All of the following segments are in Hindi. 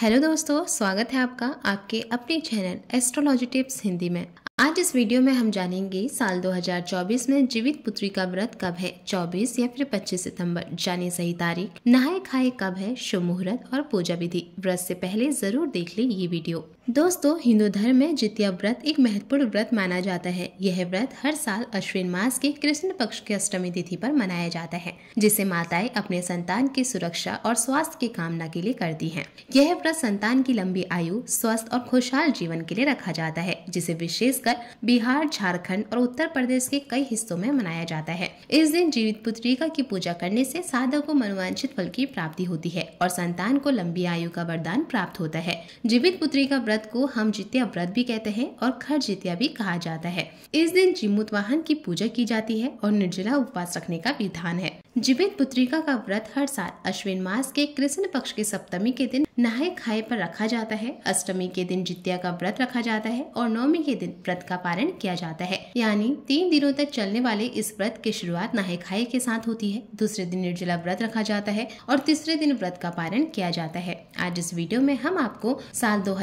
हेलो दोस्तों स्वागत है आपका आपके अपने चैनल एस्ट्रोलॉजी टिप्स हिंदी में आज इस वीडियो में हम जानेंगे साल 2024 में जीवित पुत्री का व्रत कब है 24 या फिर 25 सितंबर जाने सही तारीख नहाए खाए कब है शुभ मुहूर्त और पूजा विधि व्रत से पहले जरूर देख ले ये वीडियो दोस्तों हिंदू धर्म में जितिया व्रत एक महत्वपूर्ण व्रत माना जाता है यह व्रत हर साल अश्विन मास के कृष्ण पक्ष की अष्टमी तिथि पर मनाया जाता है जिसे माताएं अपने संतान की सुरक्षा और स्वास्थ्य की कामना के लिए करती हैं। यह व्रत संतान की लंबी आयु स्वस्थ और खुशहाल जीवन के लिए रखा जाता है जिसे विशेषकर बिहार झारखण्ड और उत्तर प्रदेश के कई हिस्सों में मनाया जाता है इस दिन जीवित पुत्रिका की पूजा करने से साधक को मनोवांछित फल की प्राप्ति होती है और संतान को लंबी आयु का वरदान प्राप्त होता है जीवित पुत्री का व्रत व्रत को हम जितिया व्रत भी कहते हैं और खर जितिया भी कहा जाता है इस दिन जिमुत वाहन की पूजा की जाती है और निर्जला उपवास रखने का विधान है जीवित पुत्रिका का व्रत हर साल अश्विन मास के कृष्ण पक्ष के सप्तमी के दिन नहाए खाए पर रखा जाता है अष्टमी के दिन जितिया का व्रत रखा जाता है और नवमी के दिन व्रत का पारण किया जाता है यानी तीन दिनों तक चलने वाले इस व्रत की शुरुआत नहाए खाए के साथ होती है दूसरे दिन निर्जला व्रत रखा जाता है और तीसरे दिन व्रत का पारण किया जाता है आज इस वीडियो में हम आपको साल दो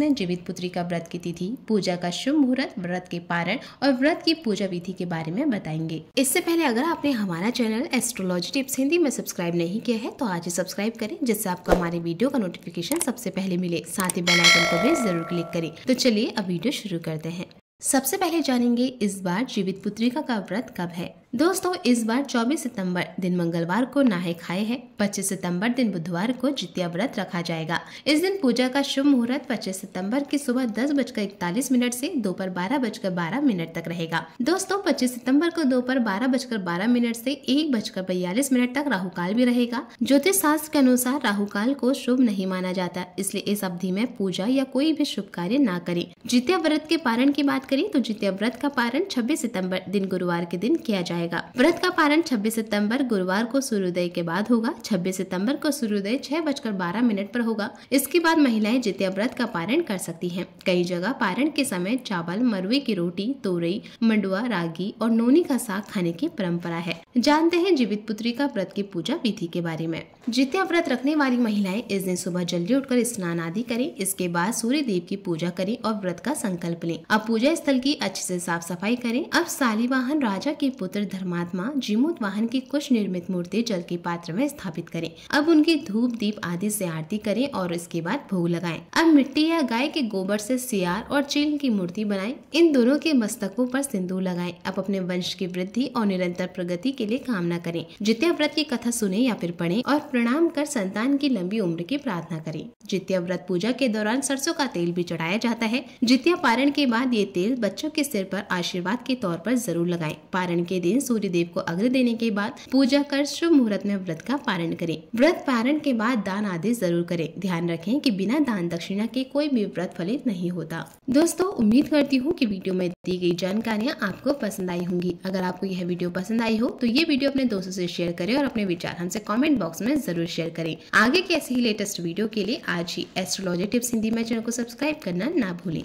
में जीवित पुत्री का व्रत की तिथि पूजा का शुभ मुहूर्त व्रत के पारण और व्रत की पूजा विधि के बारे में बताएंगे इससे पहले अगर आपने हमारा चैनल एस्ट्रोलॉजी टिप्स हिंदी में सब्सक्राइब नहीं किया है तो आज ही सब्सक्राइब करें जिससे आपको हमारे वीडियो का नोटिफिकेशन सबसे पहले मिले साथ ही बेलाइकन को भी जरूर क्लिक करें तो चलिए अब वीडियो शुरू करते हैं सबसे पहले जानेंगे इस बार जीवित पुत्रिका का व्रत कब है दोस्तों इस बार 24 सितंबर दिन मंगलवार को नाहे खाए है 25 सितंबर दिन बुधवार को जितिया व्रत रखा जाएगा इस दिन पूजा का शुभ मुहूर्त 25 सितंबर की सुबह दस बजकर इकतालीस मिनट से दोपहर बारह बजकर बारह मिनट तक रहेगा दोस्तों 25 सितंबर को दोपहर बारह बजकर बारह मिनट से एक बजकर बयालीस मिनट तक राहुकाल भी रहेगा ज्योतिष शास्त्र के अनुसार राहुकाल को शुभ नहीं माना जाता इसलिए इस अवधि में पूजा या कोई भी शुभ कार्य न करे जितिया व्रत के पारण की बात करें तो जितिया व्रत का पारण छब्बीस सितम्बर दिन गुरुवार के दिन किया जाए जाएगा व्रत का पारण 26 सितंबर गुरुवार को सूर्योदय के बाद होगा 26 सितंबर को सूर्योदय छह बजकर बारह मिनट पर होगा इसके बाद महिलाएं जितिया व्रत का पारण कर सकती हैं। कई जगह पारण के समय चावल मरुए की रोटी तोरई मंडुआ रागी और नोनी का साग खाने की परंपरा है जानते हैं जीवित पुत्री का व्रत की पूजा विधि के बारे में जितिया व्रत रखने वाली महिलाएं इस दिन सुबह जल्दी उठकर स्नान आदि करें इसके बाद सूर्य देव की पूजा करें और व्रत का संकल्प लें अब पूजा स्थल की अच्छे से साफ सफाई करें अब सालीवाहन राजा के पुत्र धर्मात्मा जीमूत वाहन की कुछ निर्मित मूर्ति जल के पात्र में स्थापित करें अब उनकी धूप दीप आदि से आरती करें और इसके बाद भोग लगाएं अब मिट्टी या गाय के गोबर से सियार और चील की मूर्ति बनाएं इन दोनों के मस्तकों पर सिंदूर लगाएं अब अपने वंश की वृद्धि और निरंतर प्रगति के लिए कामना करें जितिया व्रत की कथा सुने या फिर पढ़े और प्रणाम कर संतान की लंबी उम्र की प्रार्थना करें जितिया व्रत पूजा के दौरान सरसों का तेल भी चढ़ाया जाता है जितिया पारण के बाद ये तेल बच्चों के सिर पर आशीर्वाद के तौर पर जरूर लगाएं पारण के दिन दिन देव को अग्र देने के बाद पूजा कर शुभ मुहूर्त में व्रत का पारण करें व्रत पारण के बाद दान आदेश जरूर करें ध्यान रखें कि बिना दान दक्षिणा के कोई भी व्रत फलित नहीं होता दोस्तों उम्मीद करती हूँ कि वीडियो में दी गई जानकारियाँ आपको पसंद आई होंगी अगर आपको यह वीडियो पसंद आई हो तो ये वीडियो अपने दोस्तों ऐसी शेयर करें और अपने विचार हमसे कॉमेंट बॉक्स में जरूर शेयर करें आगे की ऐसी ही लेटेस्ट वीडियो के लिए आज ही एस्ट्रोलॉजी टिप्स हिंदी में चैनल को सब्सक्राइब करना ना भूलें